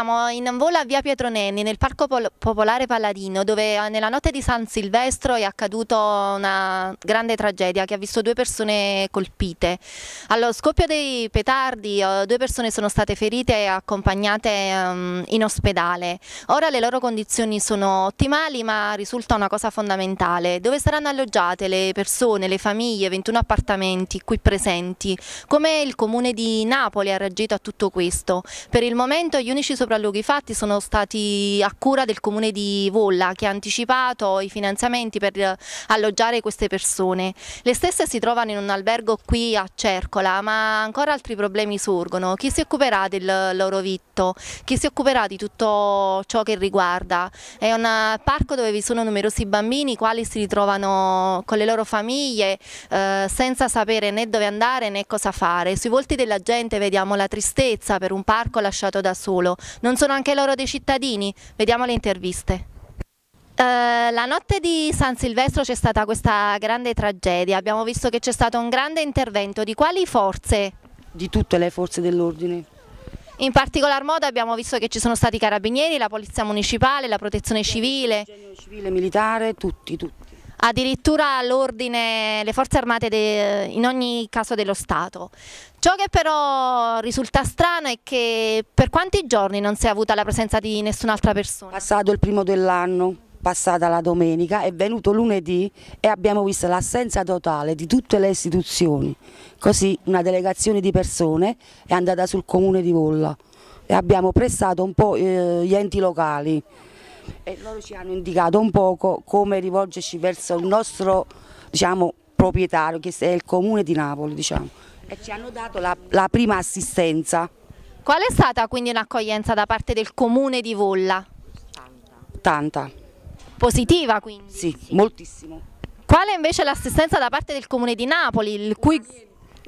siamo in volo a via Pietro Nenni, nel Parco Pol Popolare Palladino, dove eh, nella notte di San Silvestro è accaduta una grande tragedia che ha visto due persone colpite. Allo scoppio dei petardi eh, due persone sono state ferite e accompagnate um, in ospedale. Ora le loro condizioni sono ottimali, ma risulta una cosa fondamentale. Dove saranno alloggiate le persone, le famiglie, 21 appartamenti qui presenti? Come il comune di Napoli ha reagito a tutto questo? Per il momento gli unici sopravvissuti sopralluoghi fatti sono stati a cura del comune di Volla che ha anticipato i finanziamenti per eh, alloggiare queste persone. Le stesse si trovano in un albergo qui a Cercola ma ancora altri problemi sorgono. Chi si occuperà del loro vitto? Chi si occuperà di tutto ciò che riguarda? È un eh, parco dove vi sono numerosi bambini i quali si ritrovano con le loro famiglie eh, senza sapere né dove andare né cosa fare. Sui volti della gente vediamo la tristezza per un parco lasciato da solo, non sono anche loro dei cittadini? Vediamo le interviste. Uh, la notte di San Silvestro c'è stata questa grande tragedia, abbiamo visto che c'è stato un grande intervento, di quali forze? Di tutte le forze dell'ordine. In particolar modo abbiamo visto che ci sono stati i carabinieri, la polizia municipale, la protezione civile. La protezione civile, militare, tutti, tutti addirittura l'ordine, le forze armate de, in ogni caso dello Stato. Ciò che però risulta strano è che per quanti giorni non si è avuta la presenza di nessun'altra persona? Passato il primo dell'anno, passata la domenica, è venuto lunedì e abbiamo visto l'assenza totale di tutte le istituzioni. Così una delegazione di persone è andata sul comune di Volla e abbiamo prestato un po' eh, gli enti locali e loro ci hanno indicato un poco come rivolgerci verso il nostro diciamo, proprietario che è il comune di Napoli diciamo, e ci hanno dato la, la prima assistenza. Qual è stata quindi un'accoglienza da parte del comune di Volla? Tanta. Tanta. Positiva quindi? Sì, sì. moltissimo. Qual è invece l'assistenza da parte del comune di Napoli, il cui,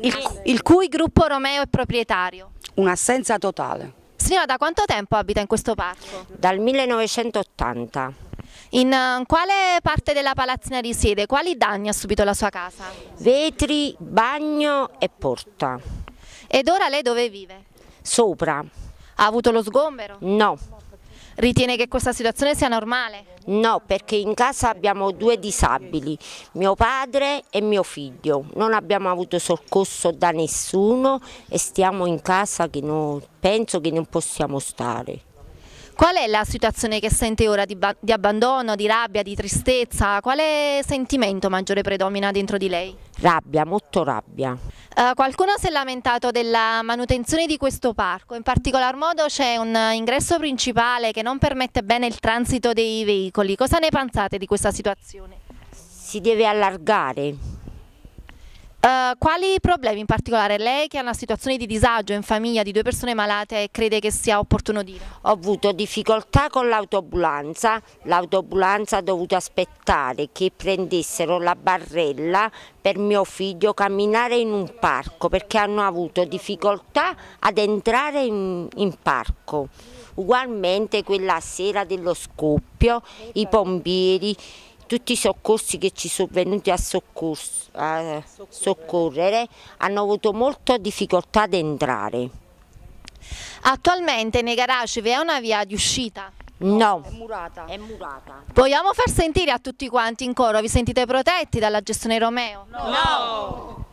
il, il cui gruppo Romeo è proprietario? Un'assenza totale. Signora, da quanto tempo abita in questo parco? Dal 1980. In eh, quale parte della palazzina risiede? Quali danni ha subito la sua casa? Vetri, bagno e porta. Ed ora lei dove vive? Sopra. Ha avuto lo sgombero? No. Ritiene che questa situazione sia normale? No, perché in casa abbiamo due disabili, mio padre e mio figlio. Non abbiamo avuto soccorso da nessuno e stiamo in casa che non, penso che non possiamo stare. Qual è la situazione che sente ora di, di abbandono, di rabbia, di tristezza? Quale sentimento maggiore predomina dentro di lei? Rabbia, molto rabbia. Uh, qualcuno si è lamentato della manutenzione di questo parco, in particolar modo c'è un ingresso principale che non permette bene il transito dei veicoli. Cosa ne pensate di questa situazione? Si deve allargare eh, quali problemi in particolare lei che ha una situazione di disagio in famiglia di due persone malate crede che sia opportuno dire? Ho avuto difficoltà con l'autobulanza, l'autobulanza ha dovuto aspettare che prendessero la barrella per mio figlio camminare in un parco perché hanno avuto difficoltà ad entrare in, in parco. Ugualmente quella sera dello scoppio i pompieri tutti i soccorsi che ci sono venuti a, soccorso, a soccorrere hanno avuto molta difficoltà ad entrare. Attualmente nei garage vi è una via di uscita? No, è murata. è murata. Vogliamo far sentire a tutti quanti in coro, vi sentite protetti dalla gestione Romeo? no. no.